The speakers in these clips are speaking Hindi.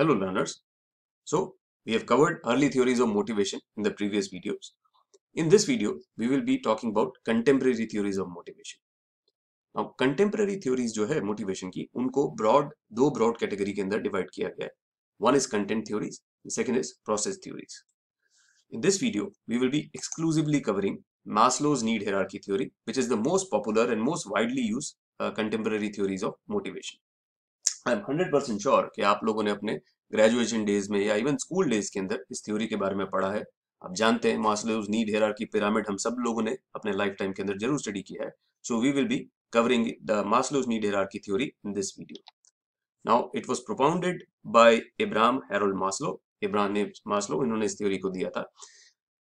Hello learners. So we have covered early theories of motivation in the previous videos. In this video, we will be talking about contemporary theories of motivation. Now contemporary theories जो है motivation की उनको broad दो broad category के अंदर divide किया गया One is content theories the second is process theories. In this video, we will be exclusively covering Maslow's need hierarchy theory, which is the most popular and most widely used uh, contemporary theories of motivation. I am hundred percent sure कि आप लोगों ने अपने ग्रेजुएशन डेज में या इवन स्कूल डेज के अंदर इस थ्योरी के बारे में पढ़ा है आप जानते हैं मास नीड हेरार की पिरामिड हम सब लोगों ने अपने लाइफ टाइम के अंदर जरूर स्टडी किया है so we will be covering the Maslow need hierarchy theory in this video now it was propounded by Abraham Harold Maslow Abraham ने मास्लो इन्होंने इस थ्योरी को दिया था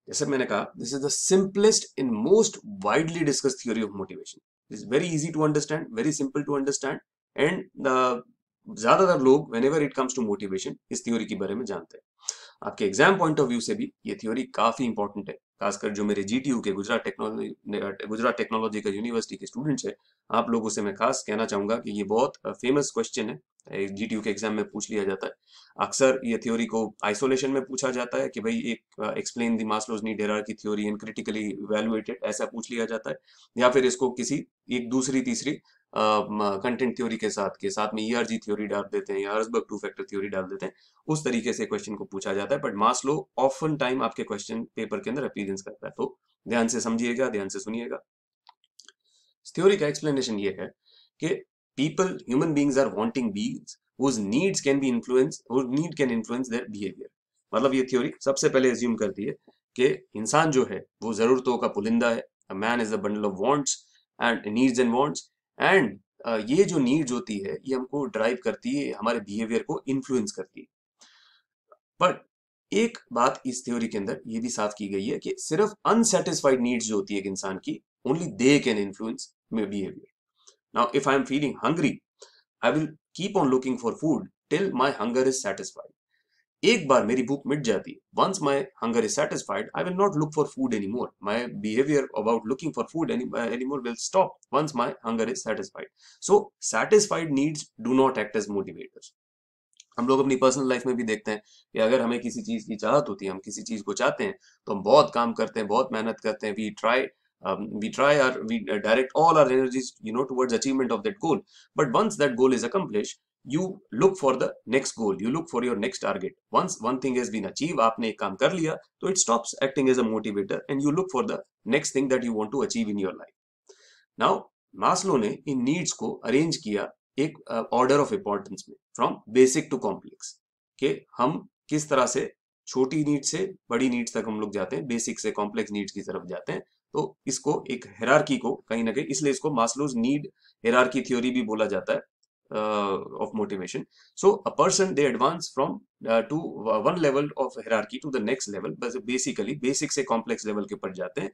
जैसे मैंने कहा this is the simplest in most widely discussed theory of motivation it is very easy to understand very simple to understand and ज्यादातर लोग whenever it comes to motivation इस थ्योरी के बारे में जानते हैं आपके एग्जाम पॉइंट ऑफ व्यू से भी ये थ्योरी काफी इंपॉर्टेंट है खासकर जो मेरे जीटीयू के गुजरात टेक्नोलॉजी गुजरात टेक्नोलॉजी का यूनिवर्सिटी के स्टूडेंट्स है आप लोगों से मैं खास कहना चाहूंगा कि ये बहुत फेमस क्वेश्चन है जीटीयू के एग्जाम में पूछ लिया जाता है अक्सर ये थ्योरी को आइसोलेशन में पूछा जाता है कि भाई एक एक्सप्लेन दी मास्लोज नीड की थ्योरी एंड क्रिटिकली इवेल्युएटेड ऐसा पूछ लिया जाता है या फिर इसको किसी एक दूसरी तीसरी कंटेंट uh, थ्योरी के साथ के साथ में ई आर जी थ्योरी डाल देते हैं या अर्सबर्ग टू फैक्टर थ्योरी डाल देते हैं उस तरीके से क्वेश्चन को पूछा जाता है but Maslow often time आपके क्वेश्चन पेपर के अंदर अपीरेंस करता है तो ध्यान से समझिएगा ध्यान से सुनिएगा थ्योरी का एक्सप्लेनेशन ये है कि people human beings are wanting beings whose needs can be influenced whose need can influence their behavior मतलब ये थ्योरी सबसे पहले एज्यूम करती है कि इंसान जो है वो जरूरतों का पुलिंदा है man is a bundle of wants and needs and wants and uh, ये जो नीड्स होती है ये हमको ड्राइव करती है हमारे बिहेवियर को इन्फ्लुएंस करती है बट एक बात इस थ्योरी के अंदर ये भी साथ की गई है कि सिर्फ अनसेटिस्फाइड नीड्स जो होती है एक इंसान की only they can influence my behaviour now if I am feeling hungry I will keep on looking for food till my hunger is satisfied एक बार मेरी भूख मिट जाती once my hunger is satisfied I will not look for food any more my behaviour about looking for food any more will stop once my hunger is satisfied so satisfied needs do not act as motivators हम लोग अपनी पर्सनल लाइफ में भी देखते हैं कि अगर हमें किसी चीज की चाहत होती है हम किसी चीज को चाहते हैं तो हम बहुत काम करते हैं बहुत मेहनत करते हैं we try um, we try our we direct all our energies you know towards achievement of that goal but once that goal is accomplished you look for the next goal you look for your next target once one thing has been achieve आपने एक काम कर लिया तो it stops acting as a motivator and you look for the next thing that you want to achieve in your life now Maslow ने इन नीड्स को अरेंज किया एक ऑर्डर ऑफ इंपॉर्टेंस में फ्रॉम बेसिक टू कॉम्प्लेक्स के हम किस तरह से छोटी नीड से बड़ी नीड्स तक हम लोग जाते हैं बेसिक से कॉम्प्लेक्स नीड्स की तरफ जाते हैं तो इसको एक हेरारकी को कहीं ना कहीं इसलिए इसको मास्लोज नीड हेरारकी थ्योरी भी बोला जाता है uh, of motivation. So a person, they advance from uh, to one level of hierarchy to the next level. but Basically, basic se complex level ke ऊपर jate hain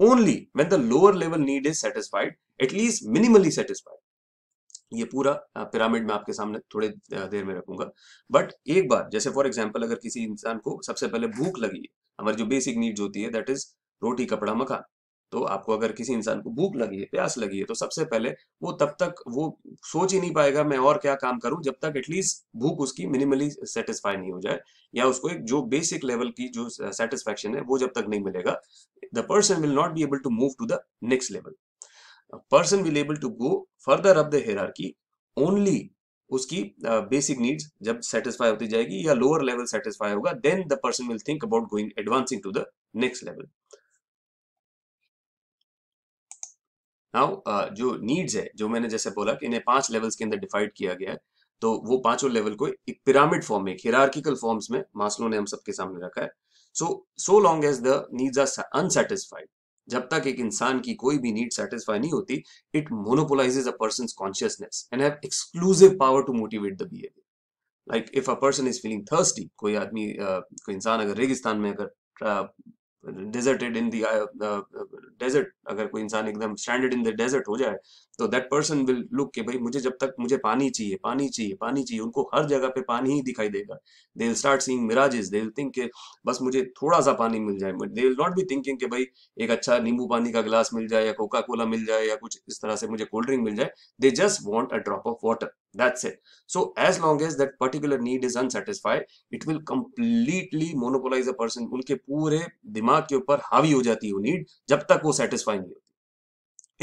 Only when the lower level need is satisfied, at least minimally satisfied. ये पूरा पिरामिड में आपके सामने थोड़े देर में रखूंगा बट एक बार जैसे फॉर एग्जांपल अगर किसी इंसान को सबसे पहले भूख लगी है हमारी जो बेसिक नीड्स होती है दैट इज रोटी कपड़ा मकान तो आपको अगर किसी इंसान को भूख लगी है प्यास लगी है तो सबसे पहले वो तब तक वो सोच ही नहीं पाएगा मैं और क्या काम करूं जब तक एटलीस्ट भूख उसकी मिनिमली सेटिस्फाई नहीं हो जाए या उसको एक जो बेसिक लेवल की जो सेटिस्फेक्शन है वो जब तक नहीं मिलेगा the person will not be able to move to the next level person will able to go further up the की ओनली उसकी बेसिक uh, नीड्स जब सेटिस्फाई होती जाएगी या लोअर लेवल सेटिस्फाई होगा then the person will think about going advancing to the next level now uh, जो नीड्स है जो मैंने जैसे बोला कि इन्हें पांच लेवल्स के अंदर डिफाइड किया गया है तो वो पांचों लेवल को एक पिरामिड फॉर्म में हिरार्किकल फॉर्म्स में मास्लो ने हम सबके सामने रखा है so so long as the needs are unsatisfied जब तक एक इंसान की कोई भी नीड सेटिस्फाई नहीं होती it monopolises a person consciousness and have exclusive power to motivate the behaviour like if a person is feeling thirsty कोई आदमी uh, कोई इंसान अगर रेगिस्तान में अगर uh, deserted in the uh, uh, desert अगर कोई इंसान एकदम stranded in the desert हो तो दैट पर्सन विल लुक के भाई मुझे जब तक मुझे पानी चाहिए पानी चाहिए पानी चाहिए उनको हर जगह पे पानी ही दिखाई देगा they will start seeing mirages they will think के बस मुझे थोड़ा सा पानी मिल जाए but they will not be thinking के भाई एक अच्छा नींबू पानी का गिलास मिल जाए या कोका कोला मिल जाए या कुछ इस तरह से मुझे कोल्ड ड्रिंक मिल जाए they just want a drop of water that's it so as long as that particular need is unsatisfied it will completely monopolise a person उनके पूरे दिमाग के ऊपर हावी हो जाती है वो नीड जब तक वो सेटिस्फाई नहीं हो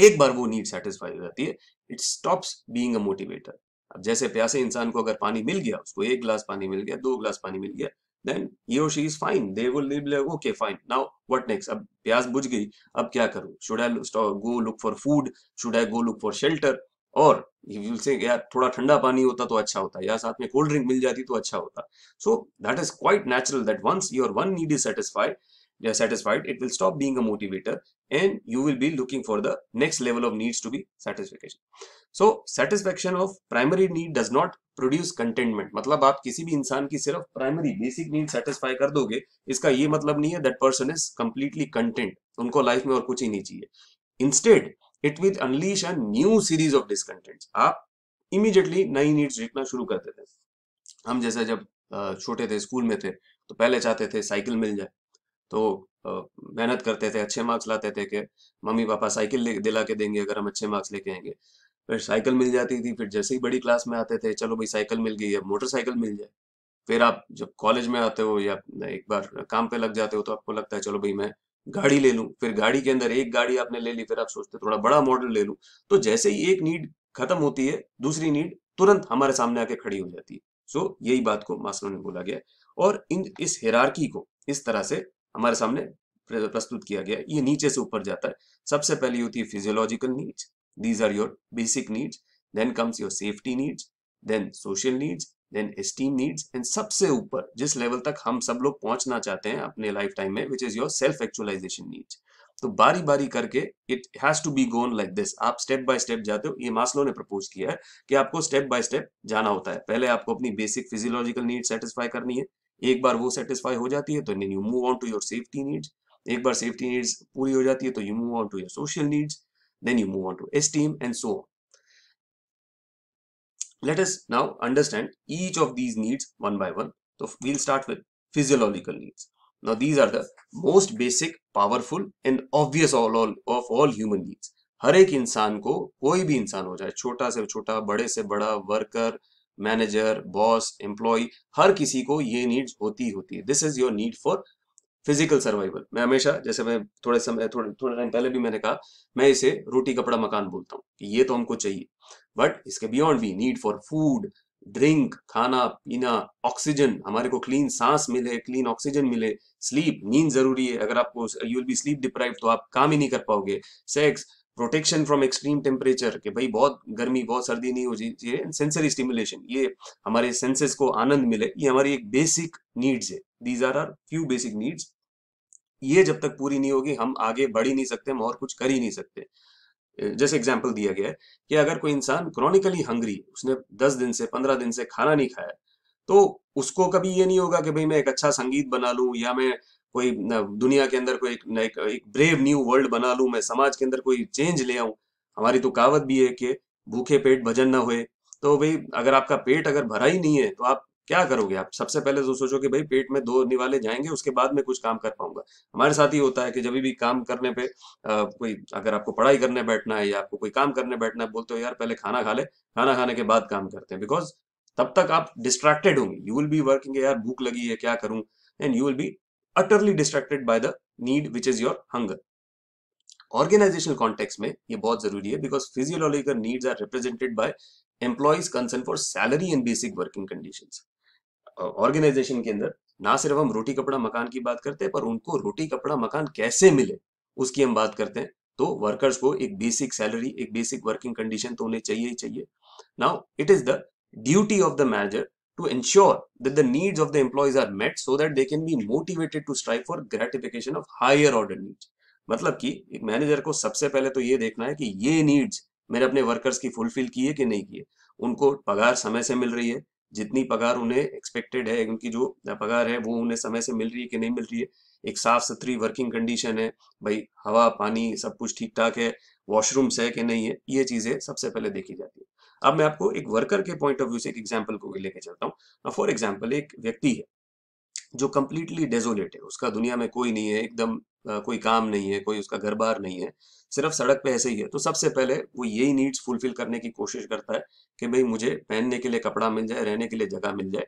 एक बार वो नीड सेटिस्फाई हो जाती है it stops being a motivator अब जैसे प्यासे इंसान को अगर पानी मिल गया उसको एक ग्लास पानी मिल गया दो ग्लास पानी मिल गया then he she is fine they will okay fine now what next अब प्यास बुझ गई अब क्या करूं should I go look for food should I go look for shelter और से यार थोड़ा ठंडा पानी होता तो अच्छा होता या साथ में कोल्ड ड्रिंक मिल जाती तो अच्छा होता so that is quite natural that once your one need is satisfied satisfied, it will stop being a motivator and you will be looking for the next level of needs to be satisfaction. So satisfaction of primary need does not produce contentment मतलब आप किसी भी इंसान की सिर्फ प्राइमरी बेसिक नीड सेटिस्फाई कर दोगे इसका ये मतलब नहीं है that person is completely content उनको लाइफ में और कुछ ही नहीं चाहिए instead it will unleash a new series of discontents आप इमीडिएटली नई नीड्स जीतना शुरू करते थे हम जैसे जब छोटे थे स्कूल में थे तो पहले चाहते थे साइकिल मिल जाए तो मेहनत करते थे अच्छे मार्क्स लाते थे कि मम्मी पापा साइकिल दिला के देंगे अगर हम अच्छे मार्क्स लेके आएंगे फिर साइकिल मिल जाती थी फिर जैसे ही बड़ी क्लास में आते थे चलो भाई साइकिल मिल गई अब मोटरसाइकिल मिल जाए फिर आप जब कॉलेज में आते हो या एक बार काम पे लग जाते हो तो आपको लगता है चलो भाई मैं गाड़ी ले लूँ फिर गाड़ी के अंदर एक गाड़ी आपने ले ली फिर आप सोचते थोड़ा बड़ा मॉडल ले लूँ तो जैसे ही एक नीड खत्म होती है दूसरी नीड तुरंत हमारे सामने आके खड़ी हो जाती है सो यही बात को मास्टर ने बोला गया और इन इस हेरारकी को इस तरह से हमारे सामने प्रस्तुत किया गया ये नीचे से ऊपर जाता है सबसे पहली होती है physiological needs these are your basic needs then comes your safety needs then social needs then esteem needs and सबसे ऊपर जिस लेवल तक हम सब लोग पहुंचना चाहते हैं अपने लाइफ टाइम में which is your self actualisation needs तो बारी बारी करके it has to be gone like this आप स्टेप बाय स्टेप जाते हो ये मास्लो ने प्रपोज किया है कि आपको स्टेप बाय स्टेप जाना होता है पहले आपको अपनी बेसिक फिजियोलॉजिकल नीड सेटिस्फाई करनी है एक बार वो सेटिस्फाई हो जाती है तो then you move on to your safety needs एक बार सेफ्टी नीड्स पूरी हो जाती है तो you move on to your social needs then you move on to esteem and so let us now understand each of these needs one by one तो we'll start with physiological needs now these are the most basic powerful and obvious of all human needs हर एक इंसान को कोई भी इंसान हो जाए छोटा से छोटा बड़े से बड़ा वर्कर मैनेजर बॉस एम्प्लॉय हर किसी को ये नीड्स होती होती है this is your need for physical survival मैं हमेशा जैसे मैं थोड़े समय थोड़े थोड़े टाइम पहले भी मैंने कहा मैं इसे रोटी कपड़ा मकान बोलता हूँ कि ये तो हमको चाहिए बट इसके बियॉन्ड भी नीड फॉर फूड ड्रिंक खाना पीना ऑक्सीजन हमारे को क्लीन सांस मिले क्लीन ऑक्सीजन मिले स्लीप नींद जरूरी है अगर आपको you will be sleep deprive तो आप काम ही नहीं कर पाओगे sex protection from extreme temperature कि भाई बहुत गर्मी बहुत सर्दी नहीं हो चाहिए सेंसरी स्टिमुलेशन ये हमारे सेंसेस को आनंद मिले ये हमारी एक बेसिक नीड्स है these are are few basic needs ये जब तक पूरी नहीं होगी हम आगे बढ़ ही नहीं सकते हम और कुछ कर ही नहीं सकते जैसे एग्जाम्पल दिया गया है कि अगर कोई इंसान क्रॉनिकली हंग्री उसने दस दिन से पंद्रह दिन से खाना नहीं खाया तो उसको कभी ये नहीं होगा कि भाई मैं एक अच्छा संगीत बना लूं या मैं कोई दुनिया के अंदर कोई एक, एक, ब्रेव न्यू वर्ल्ड बना लू मैं समाज के अंदर कोई चेंज ले आऊं हमारी तो कहावत भी है कि भूखे पेट भजन ना हुए तो भाई अगर आपका पेट अगर भरा ही नहीं है तो आप क्या करोगे आप सबसे पहले तो सोचो कि भाई पेट में दो निवाले जाएंगे उसके बाद में कुछ काम कर पाऊंगा हमारे साथ ही होता है कि जब भी काम करने पे आ, कोई अगर आपको पढ़ाई करने बैठना है या आपको कोई काम करने बैठना है बोलते हो यार पहले खाना खा ले खाना खाने के बाद काम करते हैं बिकॉज तब तक आप डिस्ट्रैक्टेड होंगे यू विल बी वर्किंग यार भूख लगी है क्या करूं and you will be utterly distracted by the need which is your hunger organizational context में ये बहुत जरूरी है because physiological needs are represented by employees concern for salary and basic working conditions organisation के अंदर ना सिर्फ हम रोटी कपड़ा मकान की बात करते हैं पर उनको रोटी कपड़ा मकान कैसे मिले उसकी हम बात करते हैं तो वर्कर्स को एक बेसिक सैलरी एक बेसिक वर्किंग कंडीशन तो उन्हें चाहिए ही चाहिए now it is the duty of the manager to ensure that the needs of the employees are met so that they can be motivated to strive for gratification of higher order needs. मतलब कि एक मैनेजर को सबसे पहले तो ये देखना है कि ये नीड्स मैंने अपने वर्कर्स की फुलफिल किए कि नहीं किए उनको पगार समय से मिल रही है जितनी पगार उन्हें एक्सपेक्टेड है उनकी जो पगार है वो उन्हें समय से मिल रही है कि नहीं मिल रही है एक साफ सुथरी वर्किंग कंडीशन है भाई हवा पानी सब कुछ ठीक ठाक है वॉशरूम्स है कि नहीं है ये चीजें सबसे पहले देखी जाती है अब मैं आपको एक वर्कर के पॉइंट ऑफ व्यू से एक एग्जाम्पल को लेकर चलता हूँ फॉर एग्जाम्पल एक व्यक्ति है जो कम्प्लीटली डेजोलेट है उसका दुनिया में कोई नहीं है एकदम कोई काम नहीं है कोई उसका घर बार नहीं है सिर्फ सड़क पे ऐसे ही है तो सबसे पहले वो यही नीड्स फुलफिल करने की कोशिश करता है कि भाई मुझे पहनने के लिए कपड़ा मिल जाए रहने के लिए जगह मिल जाए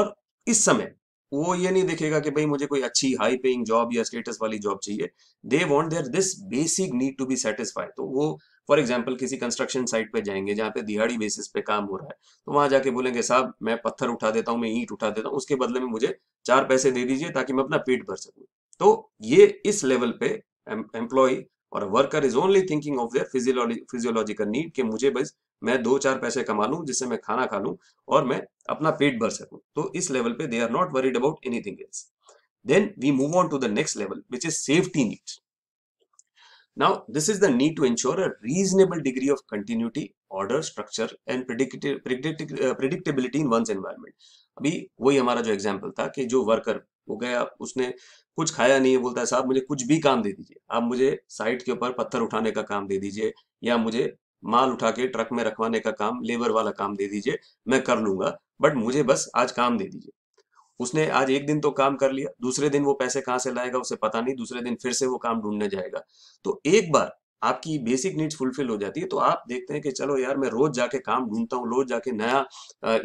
और इस समय वो ये नहीं देखेगा कि भाई मुझे कोई अच्छी हाई पेइंग जॉब या स्टेटस वाली जॉब चाहिए they want their this basic need to be satisfy तो वो फॉर एग्जाम्पल किसी कंस्ट्रक्शन साइट पे जाएंगे जहाँ पे दिहाड़ी बेसिस पे काम हो रहा है तो वहां जाके बोलेंगे साहब मैं पत्थर उठा देता हूँ मैं ईंट उठा देता हूँ उसके बदले में मुझे चार पैसे दे दीजिए ताकि मैं अपना पेट भर सकूँ तो ये इस लेवल पे एम्प्लॉय और worker is only thinking of their physiological need कि मुझे बस मैं दो चार पैसे कमा लूं जिससे मैं खाना खा लूं और मैं अपना पेट भर सकूं तो इस लेवल पे they are not worried about anything else then we move on to the next level which is safety needs Now, this is the need to ensure a reasonable degree of continuity, order, structure and uh, predictability in one's environment. अभी वही हमारा जो एग्जाम्पल था कि जो वर्कर वो गया उसने कुछ खाया नहीं है बोलता है साहब मुझे कुछ भी काम दे दीजिए आप मुझे साइट के ऊपर पत्थर उठाने का काम दे दीजिए या मुझे माल उठा के ट्रक में रखवाने का काम लेबर वाला काम दे दीजिए मैं कर लूंगा बट मुझे बस आज काम दे दीजिए उसने आज एक दिन तो काम कर लिया दूसरे दिन वो पैसे कहाँ से लाएगा उसे पता नहीं दूसरे दिन फिर से वो काम ढूंढने जाएगा तो एक बार आपकी बेसिक नीड्स फुलफिल हो जाती है तो आप देखते हैं कि चलो यार मैं रोज जाके काम ढूंढता हूँ रोज जाके नया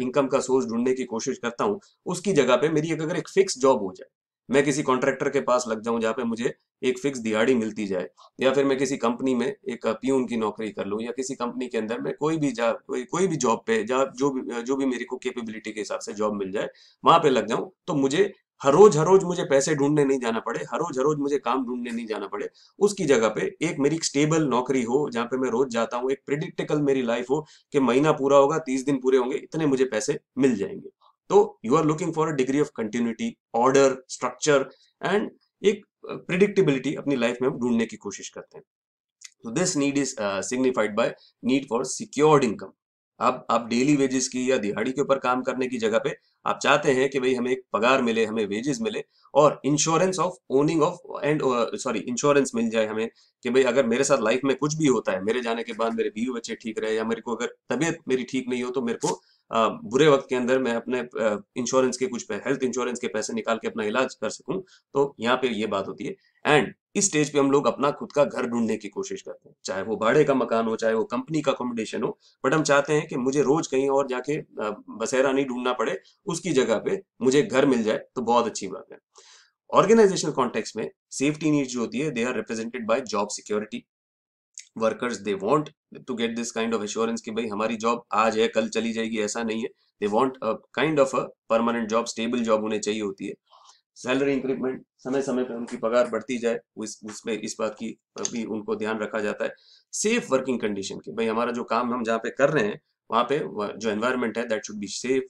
इनकम का सोर्स ढूंढने की कोशिश करता हूँ उसकी जगह पे मेरी एक अगर एक फिक्स जॉब हो जाए मैं किसी कॉन्ट्रैक्टर के पास लग जाऊं जहाँ पे मुझे एक फिक्स दिहाड़ी मिलती जाए या फिर मैं किसी कंपनी में एक प्यून की नौकरी कर लूँ या किसी कंपनी के अंदर मैं कोई भी कोई, कोई भी जॉब पे जा जो भी जो भी मेरे को कैपेबिलिटी के हिसाब से जॉब मिल जाए वहां पे लग जाऊं तो मुझे हर रोज हर रोज मुझे पैसे ढूंढने नहीं जाना पड़े हर रोज हर रोज मुझे काम ढूंढने नहीं जाना पड़े उसकी जगह पे एक मेरी स्टेबल नौकरी हो जहाँ पे मैं रोज जाता हूँ एक प्रिडिक्टेबल मेरी लाइफ हो कि महीना पूरा होगा तीस दिन पूरे होंगे इतने मुझे पैसे मिल जाएंगे तो you are looking for a degree of continuity order structure and एक प्रिडिक्टेबिलिटी uh, अपनी लाइफ में हम ढूंढने की कोशिश करते हैं तो this need is signified by need for secured income अब आप डेली वेजेस की या दिहाड़ी के ऊपर काम करने की जगह पे आप चाहते हैं कि भाई हमें एक पगार मिले हमें वेजेस मिले और insurance of owning of and sorry insurance मिल जाए हमें कि भाई अगर मेरे साथ लाइफ में कुछ भी होता है मेरे जाने के बाद मेरे बीवी बच्चे ठीक रहे या मेरे को अगर तबीयत मेरी ठीक नहीं हो तो मेरे को बुरे वक्त के अंदर मैं अपने इंश्योरेंस के कुछ हेल्थ इंश्योरेंस के पैसे निकाल के अपना इलाज कर सकूं तो यहाँ पे ये बात होती है एंड इस स्टेज पे हम लोग अपना खुद का घर ढूंढने की कोशिश करते हैं चाहे वो भाड़े का मकान हो चाहे वो कंपनी का अकोमोडेशन हो बट हम चाहते हैं कि मुझे रोज कहीं और जाके बसेरा नहीं ढूंढना पड़े उसकी जगह पे मुझे घर मिल जाए तो बहुत अच्छी बात है ऑर्गेनाइजेशनल कॉन्टेक्स्ट में सेफ्टी नीड्स जो होती है they are represented by job security workers they want to get this kind of assurance कि भाई हमारी जॉब आज है कल चली जाएगी ऐसा नहीं है they want a kind of a permanent job stable job उन्हें चाहिए होती है सैलरी इंक्रीमेंट समय समय पर उनकी पगार बढ़ती जाए उस उसमें इस बात की भी उनको ध्यान रखा जाता है सेफ वर्किंग कंडीशन की भाई हमारा जो काम हम जहाँ पे कर रहे हैं वहाँ पे जो एनवायरमेंट है दैट शुड बी सेफ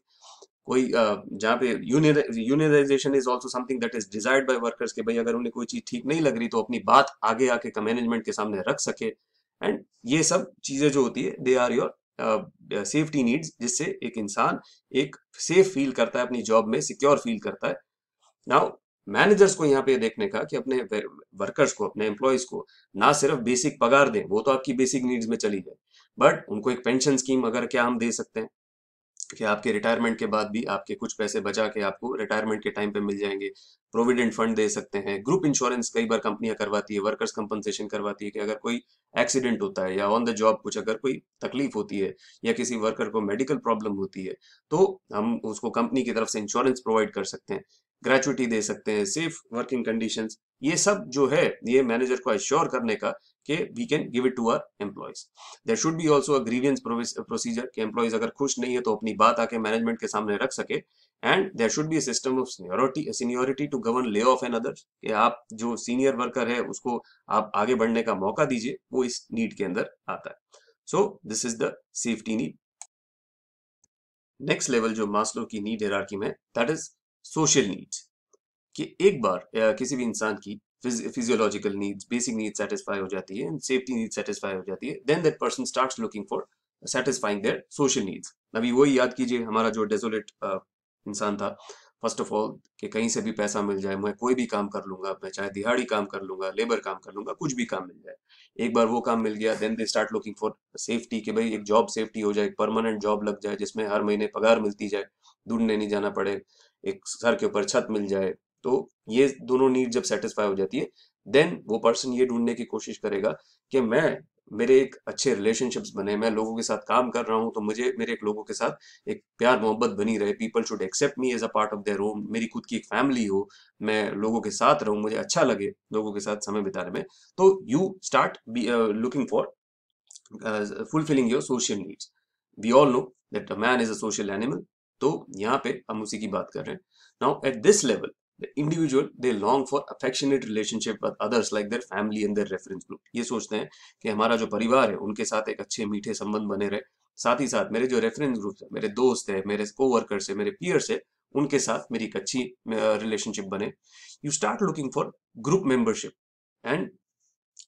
कोई जहाँ पे unionisation is also something that is desired by workers के भाई अगर उन्हें कोई चीज ठीक नहीं लग रही तो अपनी बात आगे आके मैनेजमेंट के सामने रख सके एंड ये सब चीज़ें जो होती है they are your safety needs जिससे एक इंसान एक सेफ फील करता है अपनी जॉब में सिक्योर फील करता है नाउ मैनेजर्स को यहाँ पे देखने का कि अपने वर्कर्स को अपने एम्प्लॉयज को ना सिर्फ बेसिक पगार दें वो तो आपकी बेसिक नीड्स में चली जाए बट उनको एक पेंशन स्कीम अगर क्या हम दे सकते हैं कि आपके रिटायरमेंट के बाद भी आपके कुछ पैसे बचा के आपको रिटायरमेंट के टाइम पे मिल जाएंगे प्रोविडेंट फंड दे सकते हैं ग्रुप इंश्योरेंस कई बार कंपनियां करवाती है वर्कर्स कंपनसेशन करवाती है कि अगर कोई एक्सीडेंट होता है या ऑन द जॉब कुछ अगर कोई तकलीफ होती है या किसी वर्कर को मेडिकल प्रॉब्लम होती है तो हम उसको कंपनी की तरफ से इंश्योरेंस प्रोवाइड कर सकते हैं ग्रेचुटी दे सकते हैं सेफ वर्किंग कंडीशंस ये सब जो है ये मैनेजर को एश्योर करने का के we can give it to our employees there should be also grievance procedure के एम्प्लॉयज अगर खुश नहीं है तो अपनी बात आके मैनेजमेंट के सामने रख सके and there should be system of seniority seniority to govern lay off an other कि आप जो सीनियर वर्कर है उसको आप आगे बढ़ने का मौका दीजिए वो इस नीड के अंदर आता है so this is the safety need next level जो मास्लो की नीड हेरार्की में दैट इज सोशल नीड्स कि एक बार किसी भी इंसान की physiological needs basic need satisfy हो जाती है सेफ्टी नीड सेटिस्फाई हो जाती है then that person start looking for satisfying their social needs अभी वही याद कीजिए हमारा जो डेजोलेट इंसान था फर्स्ट ऑफ ऑल कि कहीं से भी पैसा मिल जाए मैं कोई भी काम कर लूंगा मैं चाहे दिहाड़ी काम कर लूंगा लेबर काम कर लूंगा कुछ भी काम मिल जाए एक बार वो काम मिल गया then they start looking for safety कि भाई एक जॉब सेफ्टी हो जाए एक परमानेंट जॉब लग जाए जिसमें हर महीने पगार मिलती जाए ढूंढने नहीं जाना पड़े एक सर के ऊपर छत मिल जाए तो ये दोनों नीड जब सेटिस्फाई हो जाती है देन वो पर्सन ये ढूंढने की कोशिश करेगा कि मैं मेरे एक अच्छे रिलेशनशिप्स बने मैं लोगों के साथ काम कर रहा हूँ तो मुझे मेरे एक लोगों के साथ एक प्यार मोहब्बत बनी रहे people should accept me as a part of their home मेरी खुद की एक फैमिली हो मैं लोगों के साथ रहूँ मुझे अच्छा लगे लोगों के साथ समय बिताने में तो you start looking for fulfilling your social needs we all know that a man is a social animal तो यहाँ पे हम उसी की बात कर रहे हैं now at this level The individual, they long for affectionate relationship with others like their family and their reference group. ये सोचते हैं कि हमारा जो परिवार है उनके साथ एक अच्छे मीठे संबंध बने रहे साथ ही साथ मेरे जो रेफरेंस ग्रुप है मेरे दोस्त है मेरे वर्कर्स है मेरे पियर्स है उनके साथ मेरी एक अच्छी रिलेशनशिप बने you start looking for group membership and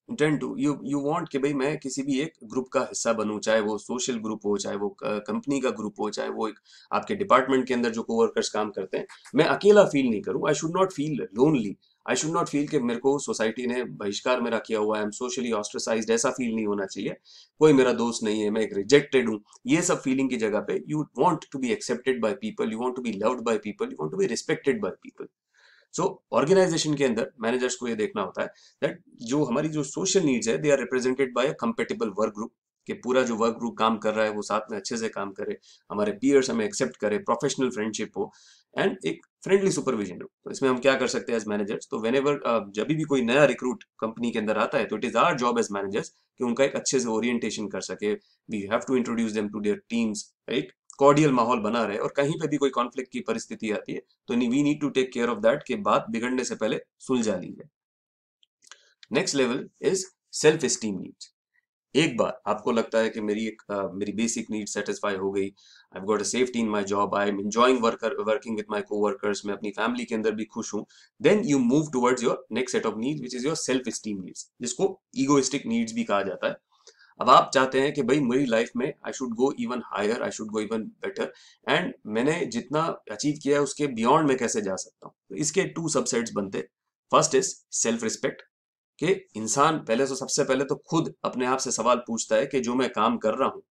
intent to you you want कि भाई मैं किसी भी एक ग्रुप का हिस्सा बनूं चाहे वो सोशल ग्रुप हो चाहे वो कंपनी का ग्रुप हो चाहे वो एक आपके डिपार्टमेंट के अंदर जो कोवर्कर्स काम करते हैं मैं अकेला फील नहीं करूं I should not feel lonely I should not feel कि मेरे को सोसाइटी ने बहिष्कार मेरा किया हुआ है आई एम सोशली ऑस्ट्रसाइज ऐसा फील नहीं होना चाहिए कोई मेरा दोस्त नहीं है मैं एक रिजेक्टेड हूँ ये सब फीलिंग की जगह पे you want to be accepted by people you want to be loved by people you want to be respected by people so so, organisation के अंदर मैनेजर्स को ये देखना होता है दैट जो हमारी जो सोशल नीड्स है they are represented by a compatible work group कि पूरा जो वर्क ग्रुप काम कर रहा है वो साथ में अच्छे से काम करे हमारे पीयर्स हमें एक्सेप्ट करे प्रोफेशनल फ्रेंडशिप हो एंड एक फ्रेंडली सुपरविजन हो तो इसमें हम क्या कर सकते हैं एज मैनेजर्स तो वेन एवर जब भी कोई नया रिक्रूट कंपनी के अंदर आता है तो it is our job as managers कि उनका एक अच्छे से ओरिएंटेशन कर सके we have to introduce them to their teams right cordial माहौल बना रहे और कहीं पे भी कोई कॉन्फ्लिक्ट की परिस्थिति आती है तो we need to take care of that के बात बिगड़ने से पहले सुलझा ली जाए next level is self esteem needs एक बार आपको लगता है कि मेरी एक uh, मेरी बेसिक नीड सेटिस्फाई हो गई I got a safety in my job I am enjoying worker working with my coworkers मैं अपनी फैमिली के अंदर भी खुश हूं then you move towards your next set of needs which is your self esteem needs जिसको ईगोइस्टिक नीड्स भी कहा जाता है अब आप चाहते हैं कि भाई मेरी लाइफ में I should go even higher I should go even better and मैंने जितना अचीव किया है उसके बियॉन्ड में कैसे जा सकता हूँ तो इसके टू सबसेट्स बनते फर्स्ट इज सेल्फ रिस्पेक्ट कि इंसान पहले तो सबसे पहले तो खुद अपने आप से सवाल पूछता है कि जो मैं काम कर रहा हूँ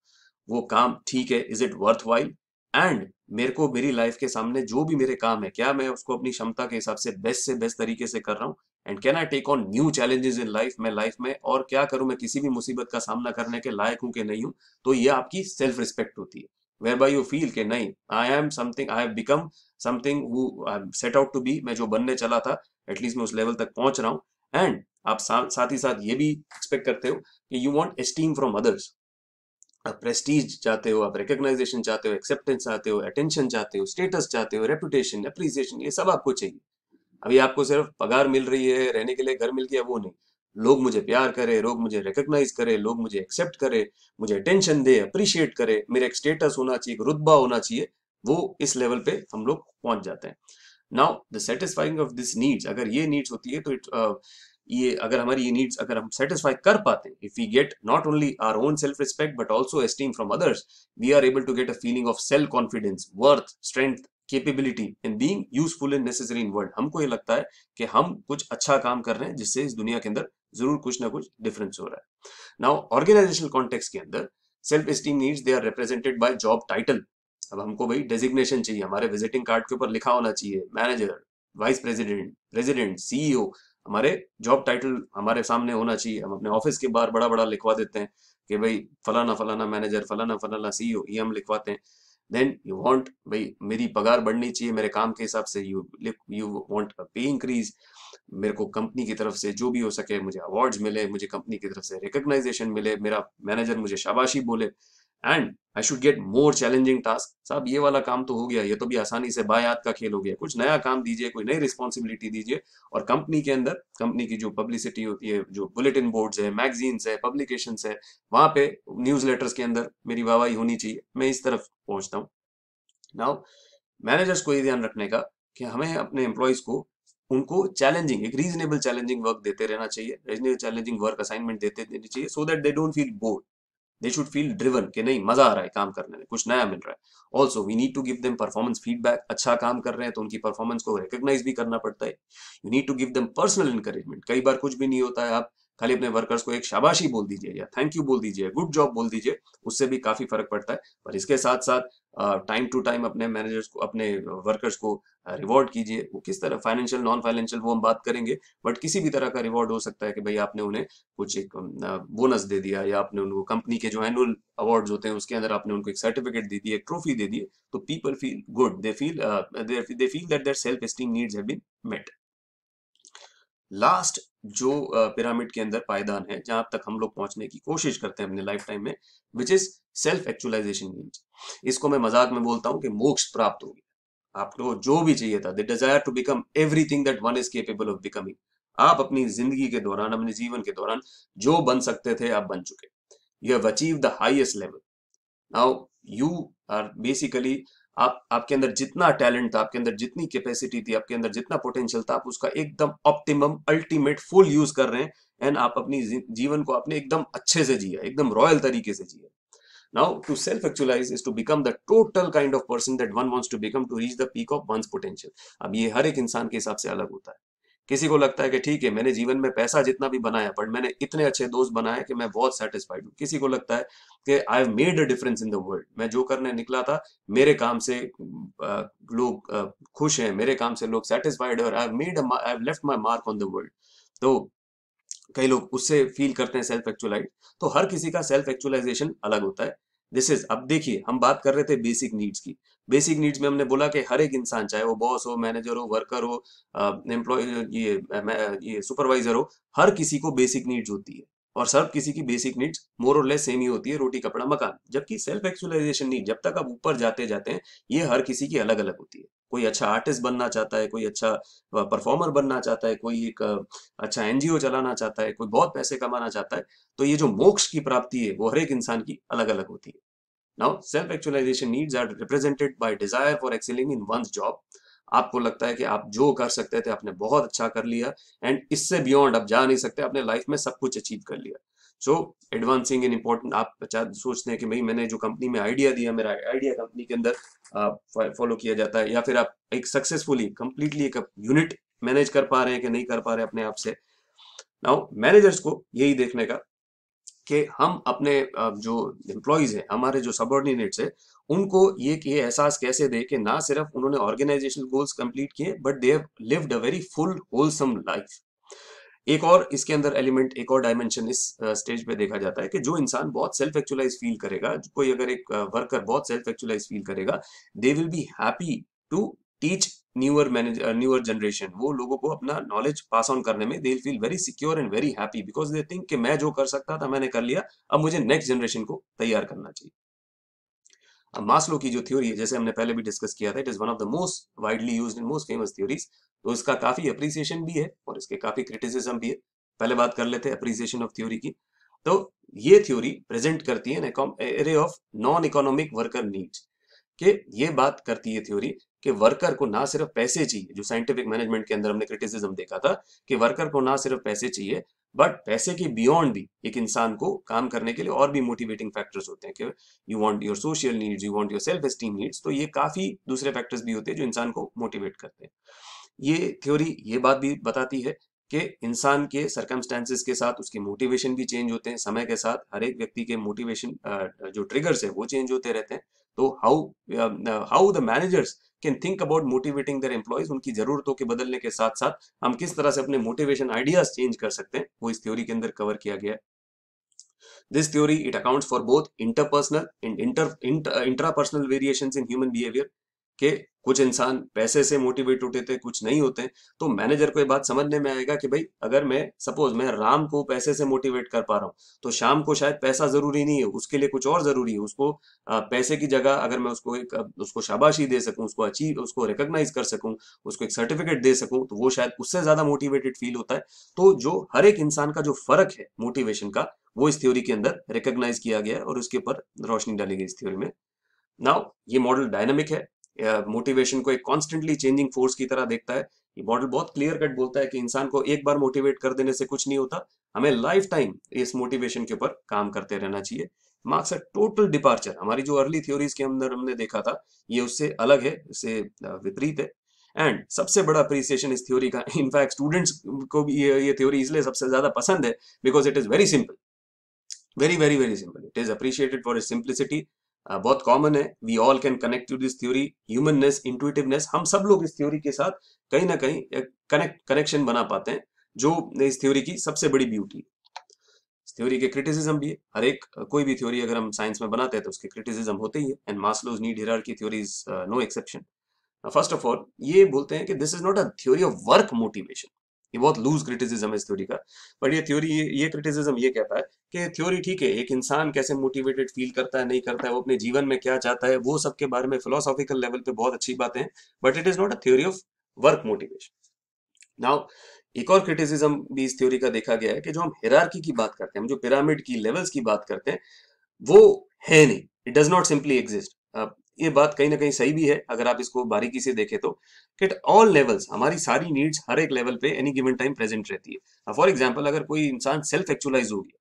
वो काम ठीक है is it worthwhile and मेरे को मेरी लाइफ के सामने जो भी मेरे काम है क्या मैं उसको अपनी क्षमता के हिसाब से बेस्ट से बेस्ट तरीके से कर रहा हूँ and can I take on new challenges in life मैं लाइफ में और क्या करूं मैं किसी भी मुसीबत का सामना करने के लायक हूं कि नहीं हूं तो ये आपकी सेल्फ रिस्पेक्ट होती है वेयर बाई यू फील के नहीं I am something I have become something who I set out to be मैं जो बनने चला था एटलीस्ट मैं उस लेवल तक पहुंच रहा हूँ एंड आप सा, साथ ही साथ ये भी एक्सपेक्ट करते हो कि you want esteem from others आप प्रेस्टीज चाहते हो आप रिकग्नाइजेशन चाहते हो एक्सेप्टेंस चाहते हो अटेंशन चाहते हो स्टेटस चाहते हो रेपुटेशन अप्रिसिएशन ये सब आपको चाहिए अभी आपको सिर्फ पगार मिल रही है रहने के लिए घर मिल गया वो नहीं लोग मुझे प्यार करे लोग मुझे रिकग्नाइज करे लोग मुझे एक्सेप्ट करे मुझे अटेंशन दे अप्रिशिएट करे मेरा एक स्टेटस होना चाहिए रुतबा होना चाहिए वो इस लेवल पे हम लोग पहुंच जाते हैं now the satisfying of this needs अगर ये नीड्स होती है तो इट ये अगर हमारी ये नीड्स अगर हम सेटिस्फाई कर पाते हैं if we get not only our own self respect but also esteem from others we are able to get a feeling of self confidence worth strength capability in being useful and necessary in world हमको ये लगता है कि हम कुछ अच्छा काम कर रहे हैं जिससे इस दुनिया के अंदर जरूर कुछ ना कुछ डिफरेंस हो रहा है नाउ ऑर्गेनाइजेशनल कॉन्टेक्स के अंदर self esteem needs they are represented by job title अब हमको भाई डेजिग्नेशन चाहिए हमारे विजिटिंग कार्ड के ऊपर लिखा होना चाहिए manager vice president president CEO हमारे जॉब टाइटल हमारे सामने होना चाहिए हम अपने ऑफिस के बाहर बड़ा बड़ा लिखवा देते हैं कि भाई फलाना फलाना मैनेजर फलाना फलाना सीईओ ये हम लिखवाते हैं देन यू वॉन्ट भाई मेरी पगार बढ़नी चाहिए मेरे काम के हिसाब से you you want pay increase मेरे को कंपनी की तरफ से जो भी हो सके मुझे अवार्ड्स मिले मुझे कंपनी की तरफ से रिकोगनाइजेशन मिले मेरा मैनेजर मुझे शाबाशी बोले and I should get more challenging task साहब ये वाला काम तो हो गया ये तो भी आसानी से बायात का खेल हो गया कुछ नया काम दीजिए कोई नई रिस्पॉन्सिबिलिटी दीजिए और कंपनी के अंदर कंपनी की जो पब्लिसिटी होती है जो बुलेटिन बोर्ड्स है मैगजीन्स है पब्लिकेशन है वहां पे न्यूज लेटर्स के अंदर मेरी वाहवाही होनी चाहिए मैं इस तरफ पहुंचता हूँ नाउ मैनेजर्स को ये ध्यान रखने का कि हमें अपने एम्प्लॉयज को उनको चैलेंजिंग एक रीजनेबल चैलेंजिंग वर्क देते रहना चाहिए रीजनेबल चैलेंजिंग वर्क असाइनमेंट देते देनी चाहिए so that they don't feel bored they should feel driven कि नहीं मजा आ रहा है काम करने में कुछ नया मिल रहा है also we need to give them performance feedback अच्छा काम कर रहे हैं तो उनकी परफॉर्मेंस को रिकोगनाइज भी करना पड़ता है you need to give them personal encouragement कई बार कुछ भी नहीं होता है आप खाली अपने वर्कर्स को एक शाबाशी बोल दीजिए या थैंक यू बोल दीजिए गुड जॉब बोल दीजिए उससे भी काफी फर्क पड़ता है पर इसके साथ साथ टाइम टू टाइम अपने मैनेजर्स को अपने वर्कर्स को रिवॉर्ड कीजिए वो किस तरह फाइनेंशियल नॉन फाइनेंशियल वो हम बात करेंगे बट किसी भी तरह का रिवॉर्ड हो सकता है कि भाई आपने उन्हें कुछ एक बोनस दे दिया या आपने उनको कंपनी के जो एनुअल अवार्ड होते हैं उसके अंदर आपने उनको एक सर्टिफिकेट दे दिया एक ट्रॉफी दे दिए तो people feel good they feel they feel that their self esteem needs have been met last जो पिरामिड के अंदर पायदान है जहां तक हम लोग पहुंचने की कोशिश करते हैं अपने लाइफ टाइम में which is self actualisation needs इसको मैं मजाक में बोलता हूँ कि मोक्ष प्राप्त होगी आपको जो भी चाहिए था the desire to become everything that one is capable of becoming आप अपनी जिंदगी के दौरान अपने जीवन के दौरान जो बन सकते थे आप बन चुके you have achieve the highest level now you are basically आप आपके अंदर जितना टैलेंट था आपके अंदर जितनी कैपेसिटी थी आपके अंदर जितना पोटेंशियल था आप उसका एकदम ऑप्टिमम अल्टीमेट फुल यूज कर रहे हैं एंड आप अपनी जीवन को आपने एकदम अच्छे से जिया एकदम रॉयल तरीके से जिया Now, to self-actualize is to become the total kind of person that one wants to become to reach the peak of one's potential. अब ये हर एक इंसान के हिसाब से अलग होता है किसी को लगता है कि ठीक है मैंने जीवन में पैसा जितना भी बनाया बट मैंने इतने अच्छे दोस्त बनाए कि मैं बहुत सेटिस्फाइड हूँ किसी को लगता है कि I have made a difference in the world मैं जो करने निकला था मेरे काम से लोग खुश हैं मेरे काम से लोग सेटिस्फाइड है और I have made I have left my mark on the world तो कई लोग उससे फील करते हैं सेल्फ एक्चुअलाइज तो हर किसी का सेल्फ एक्चुअलाइजेशन अलग होता है दिस इज अब देखिए हम बात कर रहे थे बेसिक नीड्स की बेसिक नीड्स में हमने बोला कि हर एक इंसान चाहे वो बॉस हो मैनेजर हो वर्कर हो एम्प्लॉय ये ये सुपरवाइजर हो हर किसी को बेसिक नीड्स होती है और सब किसी की बेसिक नीड्स मोर और लेस सेम ही होती है रोटी कपड़ा मकान जबकि सेल्फ एक्चुअलाइजेशन नीड जब तक आप ऊपर जाते जाते हैं ये हर किसी की अलग अलग होती है कोई अच्छा आर्टिस्ट बनना चाहता है कोई अच्छा परफॉर्मर बनना चाहता है कोई एक अच्छा एनजीओ चलाना चाहता है कोई बहुत पैसे कमाना चाहता है तो ये जो मोक्ष की प्राप्ति है वो हर एक इंसान की अलग अलग होती है now self actualisation needs are represented by desire for excelling in one's job आपको लगता है कि आप जो कर सकते थे आपने बहुत अच्छा कर लिया एंड इससे बियॉन्ड आप जा नहीं सकते आपने लाइफ में सब कुछ अचीव कर लिया सो एडवांसिंग एन इंपॉर्टेंट आप अच्छा सोचते हैं कि भाई मैंने जो कंपनी में आइडिया दिया मेरा आइडिया कंपनी के अंदर फॉलो किया जाता है या फिर आप एक सक्सेसफुली कंप्लीटली एक यूनिट मैनेज कर पा रहे हैं कि नहीं कर पा रहे अपने आप से नाउ मैनेजर्स को यही देखने का कि हम अपने जो एम्प्लॉयज हैं हमारे जो सबॉर्डिनेट्स हैं उनको ये ये एहसास कैसे दे कि ना सिर्फ उन्होंने ऑर्गेनाइजेशनल गोल्स कंप्लीट किए but they have lived a very full wholesome life एक और इसके अंदर एलिमेंट एक और डायमेंशन इस स्टेज पे देखा जाता है कि जो इंसान बहुत सेल्फ एक्चुअलाइज फील करेगा कोई अगर एक वर्कर बहुत सेल्फ एक्चुअलाइज फील करेगा they will be happy to teach newer manager newer generation वो लोगों को अपना नॉलेज पास ऑन करने में they feel very secure and very happy because they think कि मैं जो कर सकता था मैंने कर लिया अब मुझे नेक्स्ट जनरेशन को तैयार करना चाहिए मास्लो की जो थ्योरी है जैसे हमने पहले भी डिस्कस किया था it is one of the most widely use in most famous theories तो इसका काफ़ी अप्रिसिएशन भी है और इसके काफ़ी क्रिटिसिज्म भी है पहले बात कर लेते हैं अप्रिसिएशन ऑफ थ्योरी की तो ये थ्योरी प्रेजेंट करती है array of non economic worker needs कि ये बात करती है थ्योरी कि वर्कर को ना सिर्फ पैसे चाहिए जो साइंटिफिक मैनेजमेंट के अंदर हमने क्रिटिसिज्म देखा था कि वर्कर को ना सिर्फ पैसे चाहिए बट पैसे के बियॉन्ड भी एक इंसान को काम करने के लिए और भी मोटिवेटिंग फैक्टर्स होते हैं कि you want your social needs you want your self esteem needs तो ये काफी दूसरे फैक्टर्स भी होते हैं जो इंसान को मोटिवेट करते हैं ये थ्योरी ये बात भी बताती है कि इंसान के सर्कमस्टांसिस के साथ उसके मोटिवेशन भी चेंज होते हैं समय के साथ हर एक व्यक्ति के मोटिवेशन जो ट्रिगर्स है वो चेंज होते रहते हैं तो how how the managers can think about motivating their employees उनकी जरूरतों के बदलने के साथ साथ हम किस तरह से अपने मोटिवेशन आइडियाज चेंज कर सकते हैं वो इस थ्योरी के अंदर कवर किया गया है This theory, it accounts for both interpersonal and inter, inter, intrapersonal variations in human behavior कि कुछ इंसान पैसे से मोटिवेट होते थे कुछ नहीं होते तो मैनेजर को ये बात समझने में आएगा कि भाई अगर मैं सपोज मैं राम को पैसे से मोटिवेट कर पा रहा हूँ तो शाम को शायद पैसा जरूरी नहीं है उसके लिए कुछ और जरूरी है उसको पैसे की जगह अगर मैं उसको एक उसको शाबाशी दे सकूँ उसको अचीव उसको रिकोगनाइज कर सकूँ उसको एक सर्टिफिकेट दे सकूँ तो वो शायद उससे ज्यादा मोटिवेटेड फील होता है तो जो हर एक इंसान का जो फर्क है मोटिवेशन का वो इस थ्योरी के अंदर रिकोगनाइज किया गया है और उसके ऊपर रोशनी डाली गई इस थ्योरी में नाउ ये मॉडल डायनेमिक है मोटिवेशन को एक कॉन्स्टेंटली चेंजिंग फोर्स की तरह देखता है ये मॉडल बहुत क्लियर कट बोलता है कि इंसान को एक बार मोटिवेट कर देने से कुछ नहीं होता हमें लाइफ टाइम इस मोटिवेशन के ऊपर काम करते रहना चाहिए मार्क्स अ टोटल डिपार्चर हमारी जो अर्ली थ्योरीज के अंदर हमने देखा था ये उससे अलग है उससे विपरीत है एंड सबसे बड़ा अप्रिसिएशन इस थ्योरी का इनफैक्ट स्टूडेंट्स को भी ये ये थ्योरी इसलिए सबसे ज्यादा पसंद है because it is very simple very very very simple it is appreciated for is simplicity बहुत कॉमन है we all can connect to this theory humanness intuitiveness हम सब लोग इस थ्योरी के साथ कहीं ना कहीं कनेक्ट कनेक्शन बना पाते हैं जो इस थ्योरी की सबसे बड़ी ब्यूटी है थ्योरी के क्रिटिसिज्म भी है हर एक कोई भी थ्योरी अगर हम साइंस में बनाते हैं तो उसके क्रिटिसिज्म होते ही है एंड मास्लोज नीड हिरार की theory is no exception first of all ये बोलते हैं कि this is not a theory of work motivation ये बहुत लूज क्रिटिसिज्म है इस थ्योरी का बट ये थ्योरी ये, ये क्रिटिसिज्म ये कहता है कि थ्योरी ठीक है एक इंसान कैसे मोटिवेटेड फील करता है नहीं करता है वो अपने जीवन में क्या चाहता है वो सब के बारे में फिलोसॉफिकल लेवल पे बहुत अच्छी बातें हैं but it is not a theory of work motivation now एक और क्रिटिसिज्म भी इस थ्योरी का देखा गया है कि जो हम हिरार्की की बात करते हैं हम जो पिरामिड की लेवल्स की बात करते हैं वो है नहीं it does not simply exist ये बात कहीं ना कहीं सही भी है अगर आप इसको बारीकी से देखें तो एट ऑल लेवल्स हमारी सारी नीड्स हर एक लेवल पे एनी गिवन टाइम प्रेजेंट रहती है फॉर एग्जाम्पल अगर कोई इंसान सेल्फ एक्चुअलाइज हो गया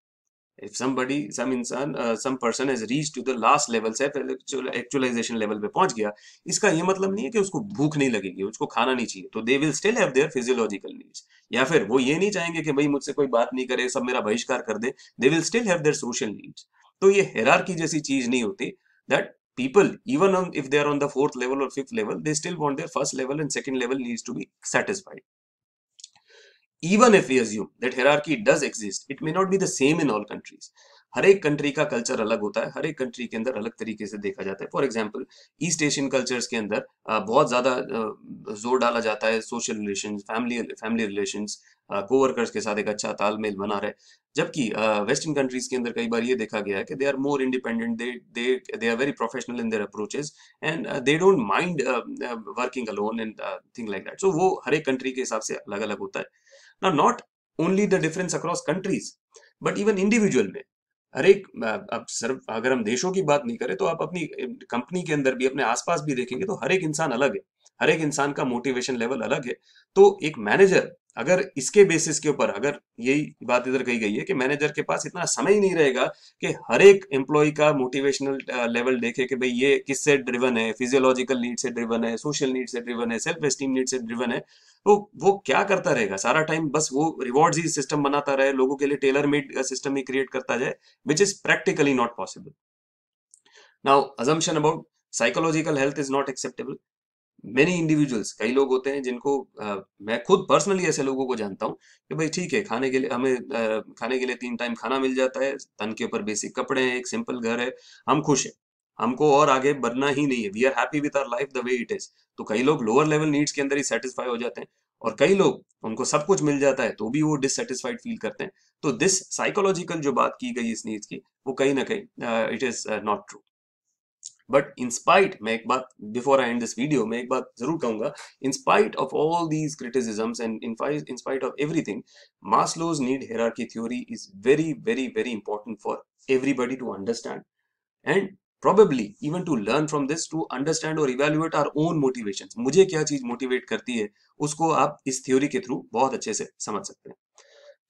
इफ समबडी सम इंसान some person has reach to the last level से एक्चुअलाइजेशन लेवल पे पहुंच गया इसका ये मतलब नहीं है कि उसको भूख नहीं लगेगी उसको खाना नहीं चाहिए तो they will still have their physiological needs या फिर वो ये नहीं चाहेंगे कि भाई मुझसे कोई बात नहीं करे सब मेरा बहिष्कार कर दे they will still have their social needs तो ये हेरारकी जैसी चीज नहीं होती that people even on, if they are on the fourth level or fifth level they still want their first level and second level needs to be satisfied even if we assume that hierarchy does exist it may not be the same in all countries हर एक कंट्री का कल्चर अलग होता है हर एक कंट्री के अंदर अलग तरीके से देखा जाता है for example east Asian cultures के अंदर बहुत ज़्यादा जोर डाला जाता है social relation family family relation coworkers के साथ एक अच्छा तालमेल बना रहे जबकि वेस्टर्न कंट्रीज के अंदर कई बार ये देखा गया है कि they are more independent they they they are very professional in their approaches and they don't mind working alone and thing like that so वो हर एक कंट्री के हिसाब से अलग अलग होता है not only the difference across countries but even individual में हर एक अब सर्व अगर हम देशों की बात नहीं करें तो आप अपनी कंपनी के अंदर भी अपने आसपास भी देखेंगे तो हर एक इंसान अलग है हर एक इंसान का मोटिवेशन लेवल अलग है तो एक मैनेजर अगर इसके बेसिस के ऊपर अगर यही बात इधर कही गई है कि मैनेजर के पास इतना समय ही नहीं रहेगा कि हर एक एम्प्लॉय का मोटिवेशनल लेवल देखे कि भाई ये किससे ड्रिवन है फिजियोलॉजिकल नीड से ड्रिवन है सोशल नीड से ड्रिवन है सेल्फ एस्टीम नीड से ड्रिवन है तो वो क्या करता रहेगा सारा टाइम बस वो रिवॉर्ड ही सिस्टम बनाता रहे लोगों के लिए टेलर मेड सिस्टम ही क्रिएट करता जाए which is practically not possible now assumption about psychological health is not acceptable many individuals कई लोग होते हैं जिनको आ, मैं खुद पर्सनली ऐसे लोगों को जानता हूँ कि भाई ठीक है खाने के लिए हमें आ, खाने के लिए तीन टाइम खाना मिल जाता है तन के ऊपर बेसिक कपड़े हैं एक सिंपल घर है हम खुश हैं हमको और आगे बढ़ना ही नहीं है we are happy with our life the way it is तो कई लोग लोअर लेवल नीड्स के अंदर ही सेटिस्फाई हो जाते हैं और कई लोग उनको सब कुछ मिल जाता है तो भी वो डिससेटिस्फाइड फील करते हैं तो दिस साइकोलॉजिकल जो बात की गई इस नीड्स की वो कहीं ना कहीं it is not true but in spite मैं एक बात before I end this video मैं एक बात जरूर कहूंगा in spite of all these criticisms and in spite of everything Maslow's need की theory is very very very important for everybody to understand and probably even to learn from this to understand और evaluate our own motivations मुझे क्या चीज मोटिवेट करती है उसको आप इस थ्योरी के थ्रू बहुत अच्छे से समझ सकते हैं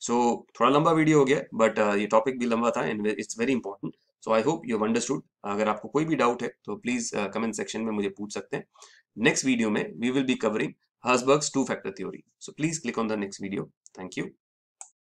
सो so, थोड़ा लंबा वीडियो हो गया बट uh, ये टॉपिक भी लंबा था and it's very important so I hope you understood अगर आपको कोई भी डाउट है तो प्लीज कमेंट सेक्शन में मुझे पूछ सकते हैं नेक्स्ट वीडियो में we will be covering Herzberg's two factor theory so please click on the next video thank you